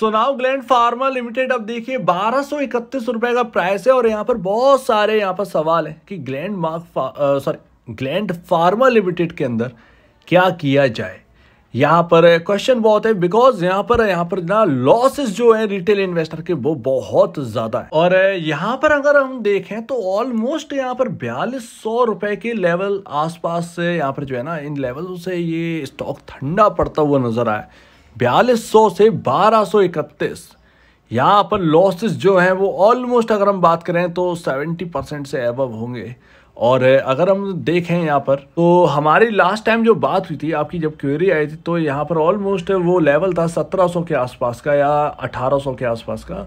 सोनाव gland pharma limited अब देखिए बारह सौ इकतीस रुपए का प्राइस है और यहाँ पर बहुत सारे यहाँ पर सवाल है कि Gland mark sorry Gland pharma limited के अंदर क्या किया जाए यहाँ पर क्वेश्चन बहुत है बिकॉज यहाँ पर यहाँ पर ना लॉसेस जो है रिटेल इन्वेस्टर के वो बहुत ज्यादा है और यहाँ पर अगर हम देखें तो ऑलमोस्ट यहाँ पर बयालीस सौ रुपए के लेवल आसपास से यहाँ पर जो है ना इन लेवल से ये स्टॉक ठंडा पड़ता हुआ नजर आया बयालीस सौ से बारह सौ इकतीस यहाँ पर लॉसेस जो हैं वो ऑलमोस्ट अगर हम बात करें तो सेवेंटी परसेंट से एबव होंगे और अगर हम देखें यहाँ पर तो हमारी लास्ट टाइम जो बात हुई थी आपकी जब क्वेरी आई थी तो यहाँ पर ऑलमोस्ट वो लेवल था 1700 के आसपास का या 1800 के आसपास का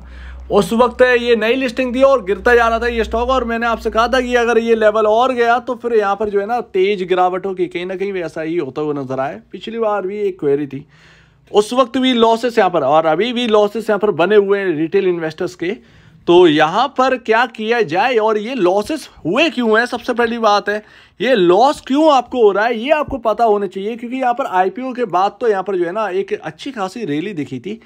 उस वक्त ये नई लिस्टिंग थी और गिरता जा रहा था ये स्टॉक और मैंने आपसे कहा था कि अगर ये लेवल और गया तो फिर यहाँ पर जो है ना तेज गिरावट होगी कहीं ना कहीं वैसा ही होता हुआ नजर आए पिछली बार भी एक क्वेरी थी उस वक्त भी लॉसेस यहाँ पर और अभी भी लॉसेस यहाँ पर बने हुए हैं रिटेल इन्वेस्टर्स के तो यहाँ पर क्या किया जाए और ये लॉसेस हुए क्यों हैं सबसे पहली बात है ये लॉस क्यों आपको हो रहा है ये आपको पता होना चाहिए क्योंकि यहाँ पर आईपीओ के बाद तो यहाँ पर जो है ना एक अच्छी खासी रैली दिखी थी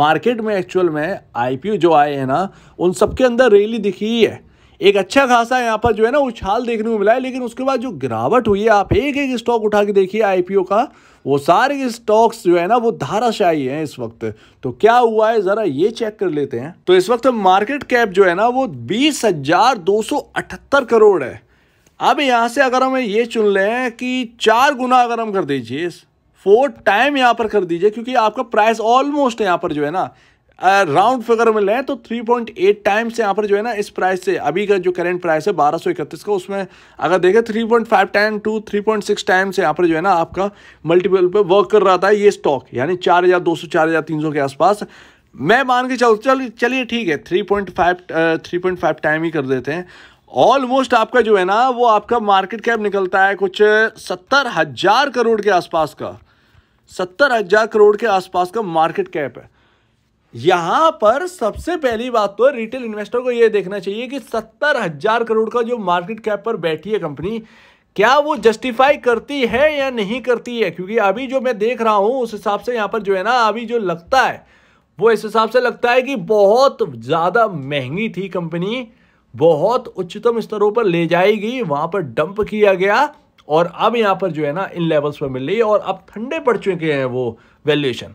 मार्केट में एक्चुअल में आईपीओ जो आए हैं ना उन सबके अंदर रैली दिखी है एक अच्छा खासा यहाँ पर जो है ना उछाल देखने को मिला है लेकिन उसके बाद जो गिरावट हुई है आप एक एक स्टॉक उठा के देखिए आई का वो सारे स्टॉक्स जो है ना वो धाराशाही हैं इस वक्त तो क्या हुआ है जरा ये चेक कर लेते हैं तो इस वक्त मार्केट कैप जो है ना वो बीस हजार दो सौ अठहत्तर करोड़ है अब यहाँ से अगर हम ये चुन लें कि चार गुना अगर हम कर दीजिए फोर टाइम यहाँ पर कर दीजिए क्योंकि आपका प्राइस ऑलमोस्ट यहाँ पर जो है ना राउंड फिगर में लें तो 3.8 टाइम्स यहाँ पर जो है ना इस प्राइस से अभी का जो करेंट प्राइस है बारह सौ इकतीस का उसमें अगर देखें 3.5 time to three point six times यहाँ पर जो है ना आपका मल्टीपल पे वर्क कर रहा था ये स्टॉक यानी चार हज़ार दो सौ चार हज़ार तीन सौ के आसपास मैं मान के चल चल चलिए ठीक है three point five three point five time ही कर देते हैं ऑलमोस्ट आपका जो है ना वो आपका मार्केट कैप निकलता है कुछ सत्तर हज़ार करोड़ के आसपास का सत्तर हज़ार करोड़ के आसपास का मार्केट कैप है यहां पर सबसे पहली बात तो रिटेल इन्वेस्टर को यह देखना चाहिए कि सत्तर हजार करोड़ का जो मार्केट कैप पर बैठी है कंपनी क्या वो जस्टिफाई करती है या नहीं करती है क्योंकि अभी जो मैं देख रहा हूं उस हिसाब से यहां पर जो है ना अभी जो लगता है वो इस हिसाब से लगता है कि बहुत ज़्यादा महंगी थी कंपनी बहुत उच्चतम स्तरों पर ले जाएगी वहां पर डंप किया गया और अब यहाँ पर जो है ना इन लेवल्स पर मिल रही है और अब ठंडे पड़ चुके हैं वो वैल्यूएशन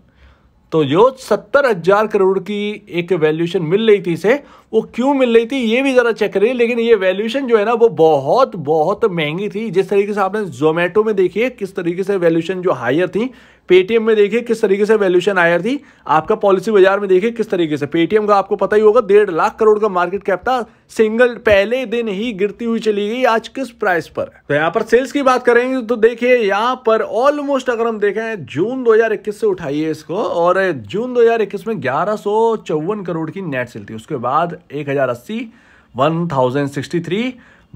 तो जो सत्तर हजार करोड़ की एक वैल्यूशन मिल रही थी इसे वो क्यों मिल रही थी ये भी ज़रा चेक करिए लेकिन ये वैल्यूशन जो है ना वो बहुत बहुत महंगी थी जिस तरीके से आपने जोमेटो में देखिए किस तरीके से वैल्यूशन जो हायर थी पेटीएम में देखिए किस तरीके से वैल्यूशन आया थी आपका पॉलिसी बाजार में देखिए किस तरीके से पेटीएम का आपको पता ही होगा डेढ़ लाख करोड़ का मार्केट कैप था सिंगल पहले दिन ही गिरती हुई चली गई आज किस प्राइस पर तो यहाँ पर सेल्स की बात करेंगे तो देखिए यहाँ पर ऑलमोस्ट अगर हम देखें जून 2021 से उठाइए इसको और जून 2021 में ग्यारह करोड़ की नेट सेल थी उसके बाद एक हजार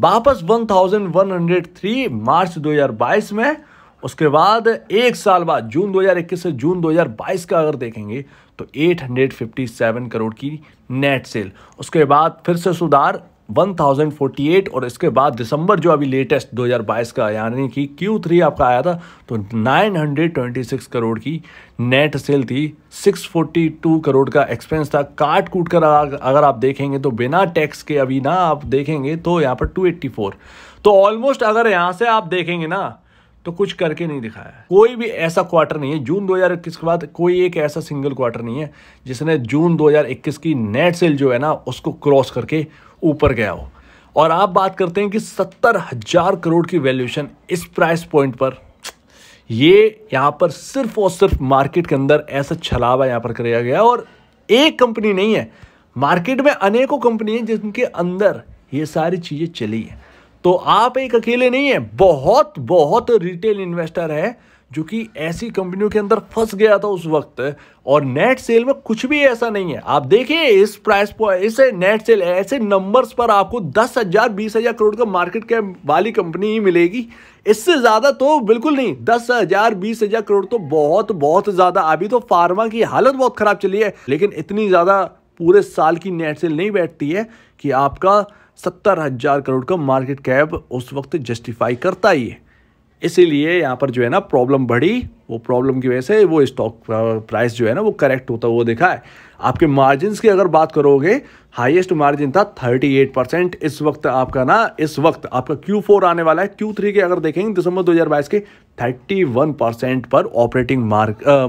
वापस वन मार्च दो में उसके बाद एक साल बाद जून 2021 से जून 2022 का अगर देखेंगे तो 857 करोड़ की नेट सेल उसके बाद फिर से सुधार 1048 और इसके बाद दिसंबर जो अभी लेटेस्ट 2022 का यानी कि Q3 आपका आया था तो 926 करोड़ की नेट सेल थी 642 करोड़ का एक्सपेंस था काट कूट कर अगर आप देखेंगे तो बिना टैक्स के अभी ना आप देखेंगे तो यहाँ पर 284 तो ऑलमोस्ट अगर यहाँ से आप देखेंगे ना तो कुछ करके नहीं दिखाया है कोई भी ऐसा क्वार्टर नहीं है जून 2021 के बाद कोई एक ऐसा सिंगल क्वार्टर नहीं है जिसने जून 2021 की नेट सेल जो है ना उसको क्रॉस करके ऊपर गया हो और आप बात करते हैं कि सत्तर हजार करोड़ की वैल्यूएशन इस प्राइस पॉइंट पर ये यहाँ पर सिर्फ और सिर्फ मार्केट के अंदर ऐसा छलावा यहाँ पर कराया गया और एक कंपनी नहीं है मार्केट में अनेकों कंपनी है जिनके अंदर ये सारी चीज़ें चली हैं तो आप एक अकेले नहीं है बहुत बहुत रिटेल इन्वेस्टर है जो कि ऐसी कंपनियों के अंदर फंस गया था उस वक्त और नेट सेल में कुछ भी ऐसा नहीं है आप देखिए इस प्राइस पर इसे नेट सेल ऐसे नंबर्स पर आपको दस हजार बीस हजार करोड़ का मार्केट कैप वाली कंपनी ही मिलेगी इससे ज़्यादा तो बिल्कुल नहीं दस हजार बीस हजार करोड़ तो बहुत बहुत ज़्यादा अभी तो फार्मा की हालत बहुत ख़राब चली है लेकिन इतनी ज़्यादा पूरे साल की नेट सेल नहीं बैठती है कि आपका सत्तर हज़ार करोड़ का मार्केट कैप उस वक्त जस्टिफाई करता ही है इसीलिए यहाँ पर जो है ना प्रॉब्लम बढ़ी वो प्रॉब्लम की वजह से वो स्टॉक प्राइस जो है ना वो करेक्ट होता हुआ दिखा है आपके मार्जिन की अगर बात करोगे हाईएस्ट मार्जिन था 38 परसेंट इस वक्त आपका ना इस वक्त आपका Q4 आने वाला है Q3 के अगर देखेंगे दिसंबर 2022 के 31 परसेंट पर ऑपरेटिंग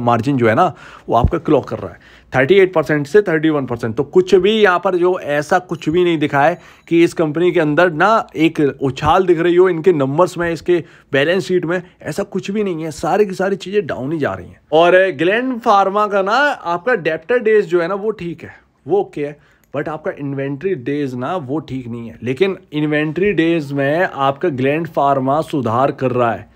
मार्जिन जो है ना वो आपका क्लॉक कर रहा है 38 परसेंट से 31 परसेंट तो कुछ भी यहाँ पर जो ऐसा कुछ भी नहीं दिखा है कि इस कंपनी के अंदर ना एक उछाल दिख रही हो इनके नंबर्स में इसके बैलेंस शीट में ऐसा कुछ भी नहीं है सारी की सारी चीज़ें डाउन ही जा रही हैं और ग्लैंड फार्मा का ना आपका डेप्टर डेज जो है ना वो ठीक है वो ओके है बट आपका इन्वेंट्री डेज ना वो ठीक नहीं है लेकिन इन्वेंट्री डेज में आपका ग्लैंड फार्मा सुधार कर रहा है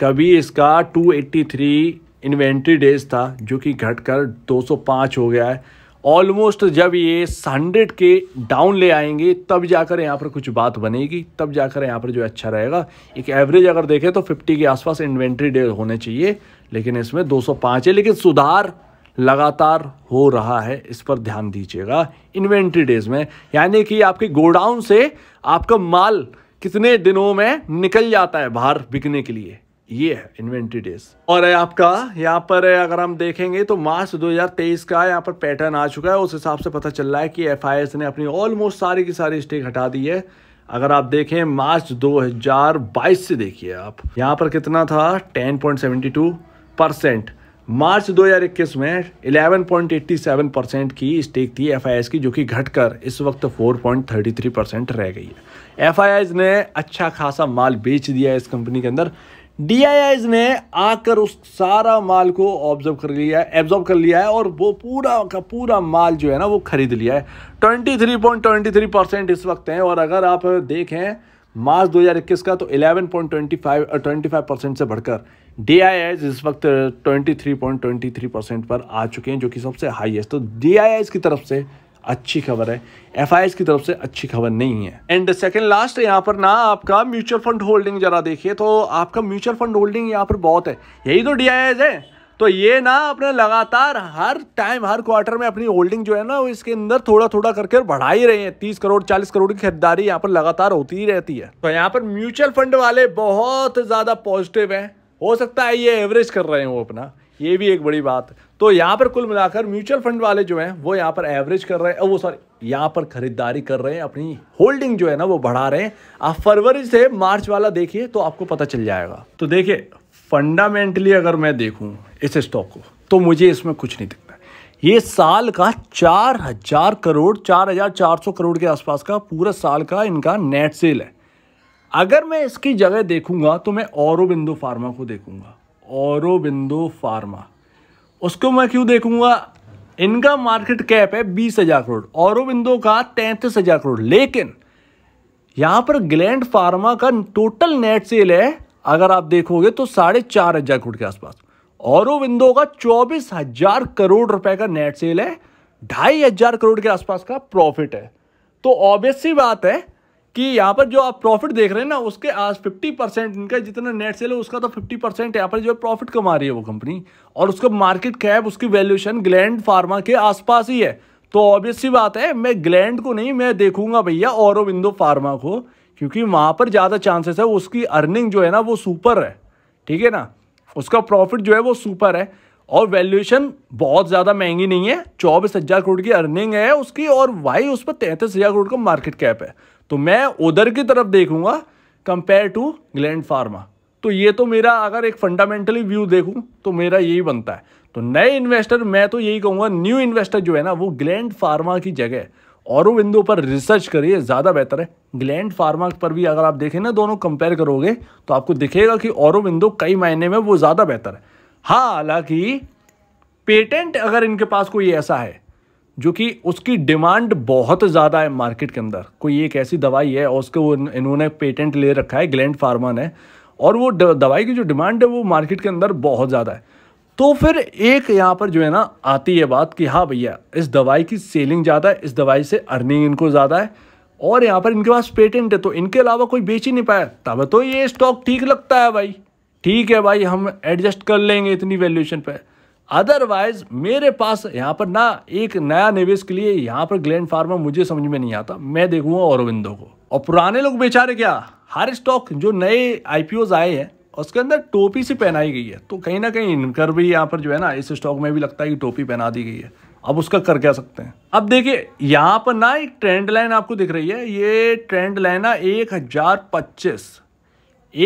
कभी इसका 283 इन्वेंट्री डेज था जो कि घटकर 205 हो गया है ऑलमोस्ट जब ये हंड्रेड के डाउन ले आएंगे तब जाकर यहाँ पर कुछ बात बनेगी तब जाकर यहाँ पर जो अच्छा रहेगा एक एवरेज अगर देखें तो 50 के आसपास इन्वेंट्री डे होने चाहिए लेकिन इसमें 205 है लेकिन सुधार लगातार हो रहा है इस पर ध्यान दीजिएगा इन्वेंट्री डेज में यानी कि आपके गोडाउन से आपका माल कितने दिनों में निकल जाता है बाहर बिकने के लिए ये है इन्वेंट्री डेज और है आपका यहाँ पर है अगर हम देखेंगे तो मार्च 2023 का यहाँ पर पैटर्न आ चुका है उस हिसाब से पता चल रहा है कि एफ ने अपनी ऑलमोस्ट सारी की सारी स्टेक हटा दी है अगर आप देखें मार्च 2022 से देखिए आप यहाँ पर कितना था 10.72 परसेंट मार्च 2021 में 11.87 परसेंट की स्टेक थी एफ की जो कि घटकर इस वक्त 4.33 परसेंट रह गई है एफ ने अच्छा खासा माल बेच दिया है इस कंपनी के अंदर डीआईआईज ने आकर उस सारा माल को ऑब्जर्व कर लिया है एब्जॉर्व कर लिया है और वो पूरा का पूरा माल जो है ना वो खरीद लिया है 23.23 परसेंट इस वक्त हैं और अगर आप देखें मार्च 2021 का तो 11.25 25 परसेंट से बढ़कर डी इस वक्त 23.23 परसेंट पर आ चुके हैं जो कि सबसे हाईएस्ट तो डी की तरफ से अच्छी खबर है एफ की तरफ से अच्छी खबर नहीं है एंड सेकेंड लास्ट यहाँ पर ना आपका म्यूचुअल फंड होल्डिंग जरा देखिए तो आपका म्यूचुअल फंड होल्डिंग यहाँ पर बहुत है यही तो डी है तो ये ना अपने लगातार हर टाइम हर क्वार्टर में अपनी होल्डिंग जो है ना वो इसके अंदर थोड़ा थोड़ा करके बढ़ा ही रहे हैं तीस करोड़ चालीस करोड़ की खरीदारी यहाँ पर लगातार होती ही रहती है तो यहाँ पर म्यूचुअल फंड वाले बहुत ज़्यादा पॉजिटिव हैं हो सकता है ये एवरेज कर रहे हैं वो अपना ये भी एक बड़ी बात तो यहाँ पर कुल मिलाकर म्यूचुअल फंड वाले जो हैं वो यहाँ पर एवरेज कर रहे हैं वो सॉरी यहाँ पर खरीदारी कर रहे हैं अपनी होल्डिंग जो है ना वो बढ़ा रहे हैं आप फरवरी से मार्च वाला देखिए तो आपको पता चल जाएगा तो देखिए फंडामेंटली अगर मैं देखूँ इस स्टॉक को तो मुझे इसमें कुछ नहीं दिखता ये साल का चार हजार करोड़ चार हजार चार सौ करोड़ के आसपास का पूरा साल का इनका नेट सेल है अगर मैं इसकी जगह देखूंगा तो मैं औरबिंदो फार्मा को देखूंगा औरबिंदो फार्मा उसको मैं क्यों देखूंगा इनका मार्केट कैप है बीस हजार करोड़ औरबिंदो का तैंतीस हजार करोड़ लेकिन यहां पर ग्लैंड फार्मा का टोटल नेट सेल है अगर आप देखोगे तो साढ़े चार हजार करोड़ के आसपास औरबिंदो का चौबीस हजार करोड़ रुपए का नेट सेल है ढाई हजार करोड़ के आसपास का प्रॉफिट है तो ऑब्वियस सी बात है कि यहाँ पर जो आप प्रॉफिट देख रहे हैं ना उसके आज 50 परसेंट इनका जितना नेट सेल है उसका तो 50 परसेंट यहाँ पर जो प्रॉफिट कमा रही है वो कंपनी और उसका मार्केट कैप उसकी वैल्यूएशन ग्लैंड फार्मा के आसपास ही है तो ऑब्वियस सी बात है मैं ग्लैंड को नहीं मैं देखूंगा भैया औरबिंदो फार्मा को क्योंकि वहाँ पर ज़्यादा चांसेस है उसकी अर्निंग जो है ना वो सुपर है ठीक है ना उसका प्रॉफिट जो है वो सुपर है और वैल्यूएशन बहुत ज़्यादा महंगी नहीं है चौबीस हज़ार करोड़ की अर्निंग है उसकी और भाई उस पर तैंतीस हज़ार करोड़ का मार्केट कैप है तो मैं उधर की तरफ देखूंगा कंपेयर टू ग्लैंड फार्मा तो ये तो मेरा अगर एक फंडामेंटली व्यू देखूं तो मेरा यही बनता है तो नए इन्वेस्टर मैं तो यही कहूँगा न्यू इन्वेस्टर जो है ना वो ग्लैंड फार्मा की जगह और बिंदु पर रिसर्च करिए ज़्यादा बेहतर है ग्लैंड फार्मा पर भी अगर आप देखें ना दोनों कंपेयर करोगे तो आपको दिखेगा कि औरबिंदो कई मायने में वो ज़्यादा बेहतर है हाँ हालांकि पेटेंट अगर इनके पास कोई ऐसा है जो कि उसकी डिमांड बहुत ज़्यादा है मार्केट के अंदर कोई एक ऐसी दवाई है और उसको इन्होंने पेटेंट ले रखा है ग्लैंड फार्मा ने और वो दवाई की जो डिमांड है वो मार्केट के अंदर बहुत ज़्यादा है तो फिर एक यहाँ पर जो है ना आती है बात कि हाँ भैया इस दवाई की सेलिंग ज़्यादा है इस दवाई से अर्निंग इनको ज़्यादा है और यहाँ पर इनके पास पेटेंट है तो इनके अलावा कोई बेच ही नहीं पाया तब तो ये स्टॉक ठीक लगता है भाई ठीक है भाई हम एडजस्ट कर लेंगे इतनी वैल्यूएशन पर अदरवाइज मेरे पास यहाँ पर ना एक नया निवेश के लिए यहाँ पर ग्लैंड फार्मा मुझे समझ में नहीं आता मैं देखूंगा औरविंदो को और पुराने लोग बेचारे क्या हर स्टॉक जो नए आई आए हैं उसके अंदर टोपी से पहनाई गई है तो कहीं ना कहीं इनकर भी यहाँ पर जो है ना इस स्टॉक में भी लगता है कि टोपी पहना दी गई है अब उसका कर क्या सकते हैं अब देखिए यहाँ पर ना एक ट्रेंड लाइन आपको दिख रही है ये ट्रेंड लाइन ना एक हजार पच्चीस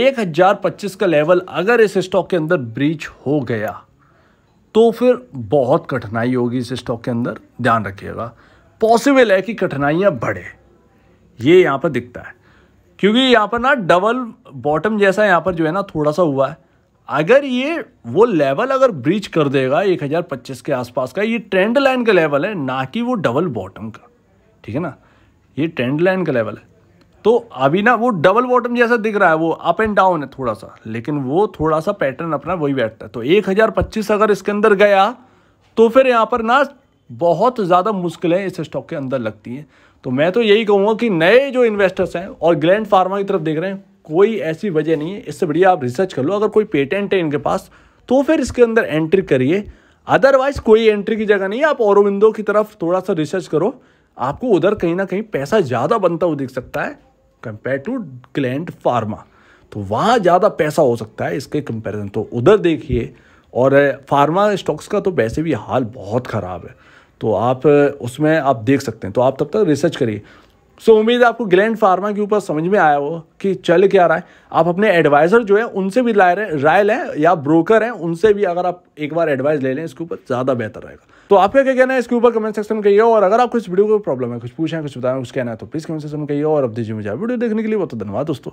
एक हजार पच्चीस का लेवल अगर इस स्टॉक के अंदर ब्रीच हो गया तो फिर बहुत कठिनाई होगी इस स्टॉक के अंदर ध्यान रखिएगा पॉसिबल है कि कठिनाइयाँ बढ़े ये यहाँ पर दिखता है क्योंकि यहाँ पर ना डबल बॉटम जैसा यहाँ पर जो है ना थोड़ा सा हुआ है अगर ये वो लेवल अगर ब्रीच कर देगा पच्चीस के आसपास का ये ट्रेंड लाइन का लेवल है ना कि वो डबल बॉटम का ठीक है ना ये ट्रेंड लाइन का लेवल है तो अभी ना वो डबल बॉटम जैसा दिख रहा है वो अप एंड डाउन है थोड़ा सा लेकिन वो थोड़ा सा पैटर्न अपना वही बैठता है तो एक हज़ार पच्चीस अगर इसके अंदर गया तो फिर यहाँ पर ना बहुत ज़्यादा मुश्किलें इस स्टॉक के अंदर लगती हैं तो मैं तो यही कहूँगा कि नए जो इन्वेस्टर्स हैं और ग्लैंड फार्मा की तरफ देख रहे हैं कोई ऐसी वजह नहीं है इससे बढ़िया आप रिसर्च कर लो अगर कोई पेटेंट है इनके पास तो फिर इसके अंदर एंट्री करिए अदरवाइज कोई एंट्री की जगह नहीं है आप औरविंदो की तरफ थोड़ा सा रिसर्च करो आपको उधर कहीं ना कहीं पैसा ज़्यादा बनता हुआ दिख सकता है कंपेयर टू ग्लैंड फार्मा तो वहाँ ज़्यादा पैसा हो सकता है इसके कंपेरिजन तो उधर देखिए और फार्मा स्टॉक्स का तो वैसे भी हाल बहुत ख़राब है तो आप उसमें आप देख सकते हैं तो आप तब तक रिसर्च करिए सो उम्मीद है आपको ग्लैंड फार्मा के ऊपर समझ में आया हो कि चल क्या रहा है आप अपने एडवाइज़र जो है उनसे भी रहे राय लें या ब्रोकर हैं उनसे भी अगर आप एक बार एडवाइस ले लें इसके ऊपर ज़्यादा बेहतर रहेगा तो आपका क्या कहना है इसके ऊपर कमेंट सेक्शन में कहिए और अगर आपको इस वीडियो को प्रॉब्लम है कुछ पूछें है कुछ बताना कुछ कहना है तो प्लीज़ कमेंट सेक्शन में कहिए और अब दीजिए मुझे वीडियो देखने के लिए बहुत धन्यवाद दोस्तों